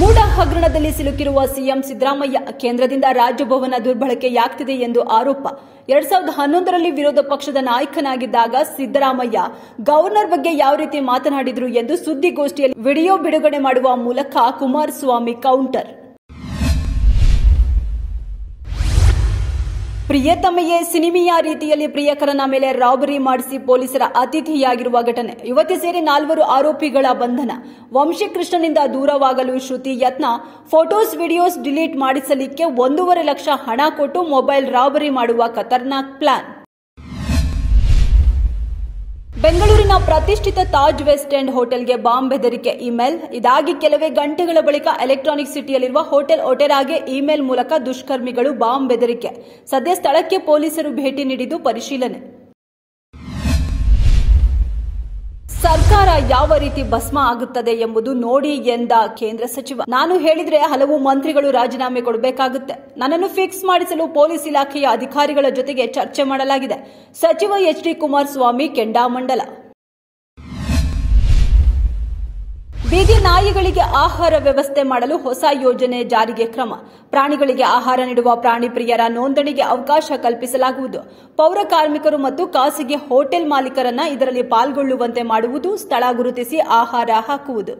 ಮೂಡ ಹಗರಣದಲ್ಲಿ ಸಿಲುಕಿರುವ ಸಿಎಂ ಸಿದ್ದರಾಮಯ್ಯ ಕೇಂದ್ರದಿಂದ ರಾಜ್ಯಭವನ ದುರ್ಬಳಕೆಯಾಗ್ತಿದೆ ಎಂದು ಆರೋಪ ಎರಡ್ ಸಾವಿರದ ಹನ್ನೊಂದರಲ್ಲಿ ವಿರೋಧ ಪಕ್ಷದ ನಾಯಕನಾಗಿದ್ದಾಗ ಸಿದ್ದರಾಮಯ್ಯ ಗವರ್ನರ್ ಬಗ್ಗೆ ಯಾವ ರೀತಿ ಮಾತನಾಡಿದ್ರು ಎಂದು ಸುದ್ದಿಗೋಷ್ಠಿಯಲ್ಲಿ ವಿಡಿಯೋ ಬಿಡುಗಡೆ ಮಾಡುವ ಮೂಲಕ ಕುಮಾರಸ್ವಾಮಿ ಕೌಂಟರ್ ಪ್ರಿಯತಮೆಯೇ ಸಿನಿಮಿಯ ರೀತಿಯಲ್ಲಿ ಪ್ರಿಯಕರನ ಮೇಲೆ ರಾಬರಿ ಮಾಡಿಸಿ ಪೊಲೀಸರ ಅತಿಥಿಯಾಗಿರುವ ಘಟನೆ ಯುವತಿ ಸೇರಿ ನಾಲ್ವರು ಆರೋಪಿಗಳ ಬಂಧನ ವಂಶಿಕೃಷ್ಣನಿಂದ ದೂರವಾಗಲು ಶ್ರುತಿ ಯತ್ನ ಫೋಟೋಸ್ ವಿಡಿಯೋಸ್ ಡಿಲೀಟ್ ಮಾಡಿಸಲಿಕ್ಕೆ ಒಂದೂವರೆ ಲಕ್ಷ ಹಣ ಕೊಟ್ಟು ಮೊಬೈಲ್ ರಾಬರಿ ಮಾಡುವ ಖತರ್ನಾಕ್ ಪ್ಲಾನ್ ಬೆಂಗಳೂರಿನ ಪ್ರತಿಷ್ಠಿತ ತಾಜ್ ವೆಸ್ಟ್ ಎಂಡ್ ಹೋಟೆಲ್ಗೆ ಬಾಂಬ್ ಬೆದರಿಕೆ ಇಮೇಲ್ ಇದಾಗಿ ಕೆಲವೇ ಗಂಟೆಗಳ ಬಳಿಕ ಎಲೆಕ್ಟ್ರಾನಿಕ್ ಸಿಟಿಯಲ್ಲಿರುವ ಹೋಟೆಲ್ ಒಟೆರಾಗೆ ಇಮೇಲ್ ಮೂಲಕ ದುಷ್ಕರ್ಮಿಗಳು ಬಾಂಬ್ ಬೆದರಿಕೆ ಸದ್ಯ ಸ್ಥಳಕ್ಕೆ ಪೊಲೀಸರು ಭೇಟಿ ನೀಡಿದ್ದು ಪರಿಶೀಲನೆ ಸರ್ಕಾರ ಯಾವ ರೀತಿ ಭಸ್ಮ ಆಗುತ್ತದೆ ಎಂಬುದು ನೋಡಿ ಎಂದ ಕೇಂದ್ರ ಸಚಿವ ನಾನು ಹೇಳಿದ್ರೆ ಹಲವು ಮಂತ್ರಿಗಳು ರಾಜೀನಾಮೆ ಕೊಡಬೇಕಾಗುತ್ತೆ ನನ್ನನ್ನು ಫಿಕ್ಸ್ ಮಾಡಿಸಲು ಪೊಲೀಸ್ ಇಲಾಖೆಯ ಅಧಿಕಾರಿಗಳ ಜೊತೆಗೆ ಚರ್ಚೆ ಮಾಡಲಾಗಿದೆ ಸಚಿವ ಎಚ್ ಡಿ ಕುಮಾರಸ್ವಾಮಿ ಕೆಂಡಾಮಂಡಲ ಬೀದಿ ನಾಯಿಗಳಿಗೆ ಆಹಾರ ವ್ಯವಸ್ಥೆ ಮಾಡಲು ಹೊಸ ಯೋಜನೆ ಜಾರಿಗೆ ಕ್ರಮ ಪ್ರಾಣಿಗಳಿಗೆ ಆಹಾರ ನೀಡುವ ಪ್ರಾಣಿ ಪ್ರಿಯರ ನೋಂದಣಿಗೆ ಅವಕಾಶ ಕಲ್ಪಿಸಲಾಗುವುದು ಪೌರ ಕಾರ್ಮಿಕರು ಮತ್ತು ಖಾಸಗಿ ಹೋಟೆಲ್ ಮಾಲೀಕರನ್ನ ಇದರಲ್ಲಿ ಪಾಲ್ಗೊಳ್ಳುವಂತೆ ಮಾಡುವುದು ಸ್ಥಳ ಗುರುತಿಸಿ ಆಹಾರ ಹಾಕುವುದು